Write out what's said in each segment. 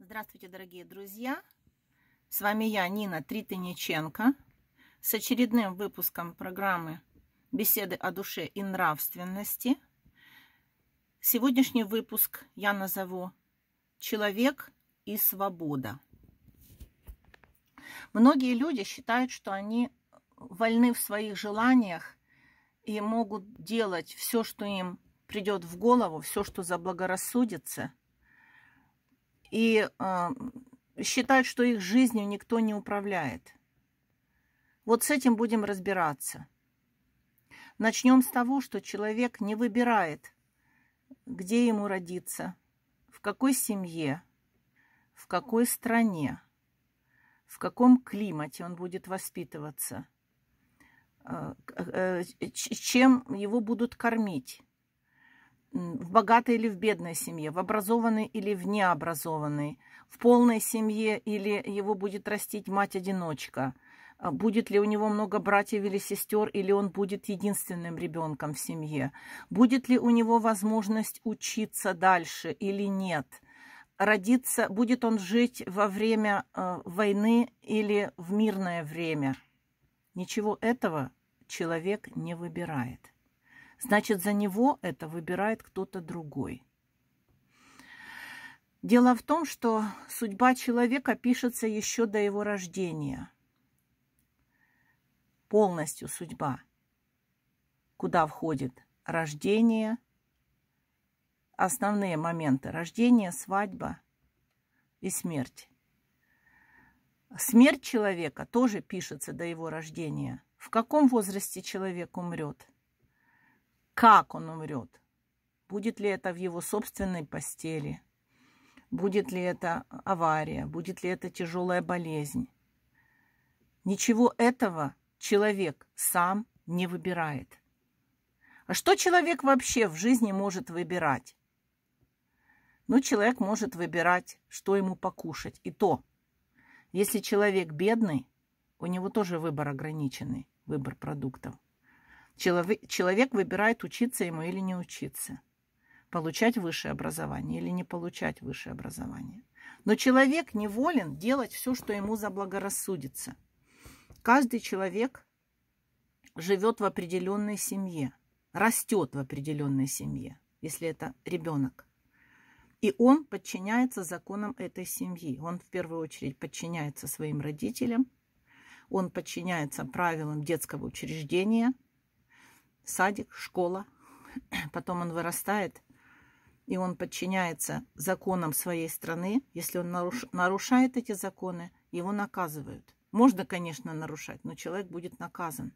Здравствуйте, дорогие друзья! С вами я, Нина Тритыниченко, с очередным выпуском программы «Беседы о душе и нравственности». Сегодняшний выпуск я назову «Человек и свобода». Многие люди считают, что они вольны в своих желаниях и могут делать все, что им придет в голову, все, что заблагорассудится – и э, считают, что их жизнью никто не управляет. Вот с этим будем разбираться. Начнем с того, что человек не выбирает, где ему родиться, в какой семье, в какой стране, в каком климате он будет воспитываться, а, э, чем его будут кормить в богатой или в бедной семье, в образованной или в необразованной, в полной семье или его будет растить мать-одиночка, а будет ли у него много братьев или сестер, или он будет единственным ребенком в семье, будет ли у него возможность учиться дальше или нет, родиться, будет он жить во время э, войны или в мирное время. Ничего этого человек не выбирает значит за него это выбирает кто-то другой. Дело в том, что судьба человека пишется еще до его рождения. Полностью судьба, куда входит рождение, основные моменты рождения, свадьба и смерть. Смерть человека тоже пишется до его рождения. В каком возрасте человек умрет – как он умрет. Будет ли это в его собственной постели? Будет ли это авария? Будет ли это тяжелая болезнь? Ничего этого человек сам не выбирает. А что человек вообще в жизни может выбирать? Ну, человек может выбирать, что ему покушать. И то, если человек бедный, у него тоже выбор ограниченный, выбор продуктов. Человек выбирает, учиться ему или не учиться, получать высшее образование или не получать высшее образование. Но человек не волен делать все, что ему заблагорассудится. Каждый человек живет в определенной семье, растет в определенной семье, если это ребенок. И он подчиняется законам этой семьи. Он в первую очередь подчиняется своим родителям, он подчиняется правилам детского учреждения – садик, школа. Потом он вырастает, и он подчиняется законам своей страны. Если он наруш нарушает эти законы, его наказывают. Можно, конечно, нарушать, но человек будет наказан.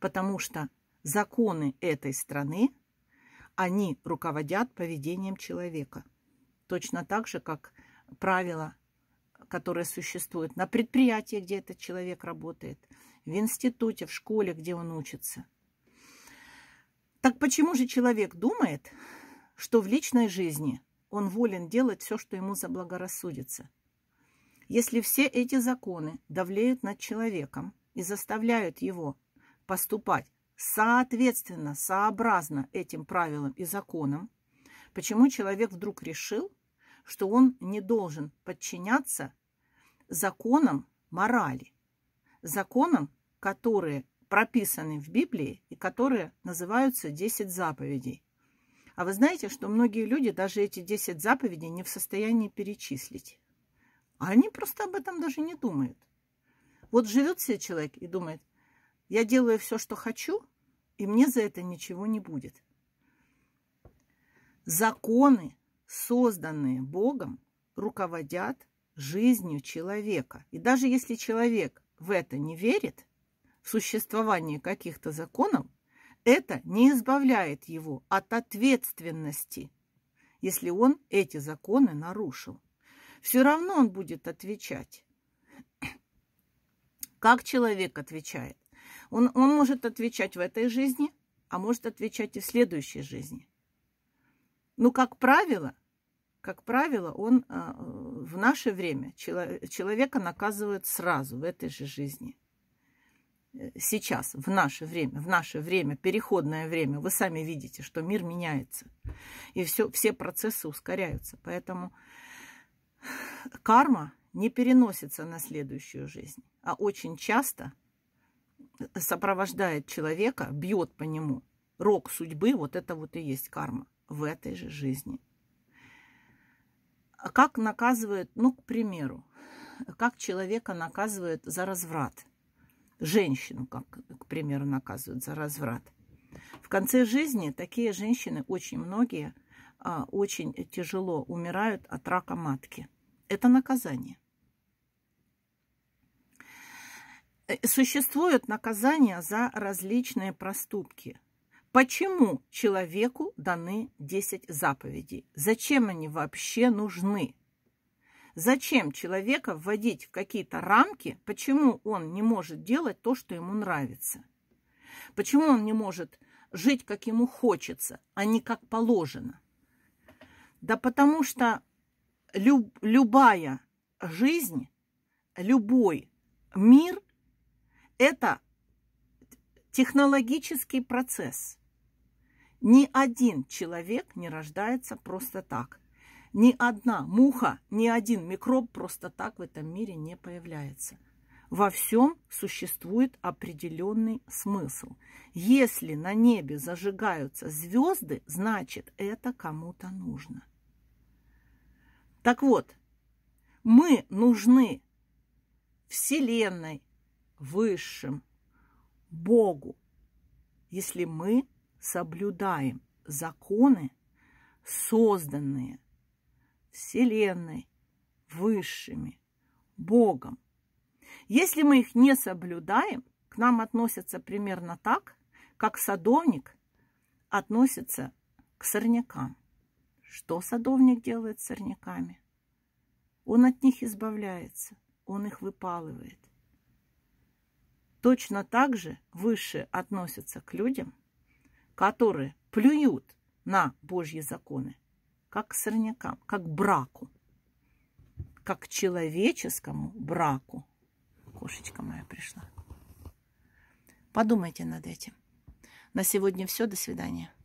Потому что законы этой страны, они руководят поведением человека. Точно так же, как правила, которые существуют на предприятии, где этот человек работает, в институте, в школе, где он учится – так почему же человек думает, что в личной жизни он волен делать все, что ему заблагорассудится? Если все эти законы давлеют над человеком и заставляют его поступать соответственно, сообразно этим правилам и законам, почему человек вдруг решил, что он не должен подчиняться законам морали, законам, которые прописаны в Библии и которые называются 10 заповедей. А вы знаете, что многие люди даже эти 10 заповедей не в состоянии перечислить. А они просто об этом даже не думают. Вот живет себе человек и думает, я делаю все, что хочу, и мне за это ничего не будет. Законы, созданные Богом, руководят жизнью человека. И даже если человек в это не верит, существование каких-то законов, это не избавляет его от ответственности, если он эти законы нарушил. Все равно он будет отвечать. Как человек отвечает? Он, он может отвечать в этой жизни, а может отвечать и в следующей жизни. Но, ну, как правило, как правило, он э, в наше время человека наказывают сразу в этой же жизни – Э, сейчас, в наше время, в наше время, переходное время, вы сами видите, что мир меняется. И все, все процессы ускоряются. Поэтому карма не переносится на следующую жизнь, а очень часто э, сопровождает человека, бьет по нему. Рок судьбы, вот это вот и есть карма в этой же жизни. Как наказывает, ну, к примеру, как человека наказывает за разврат – женщину, как, к примеру, наказывают за разврат. В конце жизни такие женщины, очень многие, а, очень тяжело умирают от рака матки. Это наказание. Э, существуют наказания за различные проступки. Почему человеку даны 10 заповедей? Зачем они вообще нужны? Зачем человека вводить в какие-то рамки, почему он не может делать то, что ему нравится? Почему он не может жить, как ему хочется, а не как положено? Да потому что люб, любая жизнь, любой мир – это технологический процесс. Ни один человек не рождается просто так – ни одна муха, ни один микроб просто так в этом мире не появляется. Во всем существует определенный смысл. Если на небе зажигаются звезды, значит это кому-то нужно. Так вот, мы нужны Вселенной, Высшим, Богу, если мы соблюдаем законы, созданные Вселенной, высшими, Богом. Если мы их не соблюдаем, к нам относятся примерно так, как садовник относится к сорнякам. Что садовник делает с сорняками? Он от них избавляется, он их выпалывает. Точно так же выше относятся к людям, которые плюют на Божьи законы как к сорнякам, как к браку, как к человеческому браку. Кошечка моя пришла. Подумайте над этим. На сегодня все. До свидания.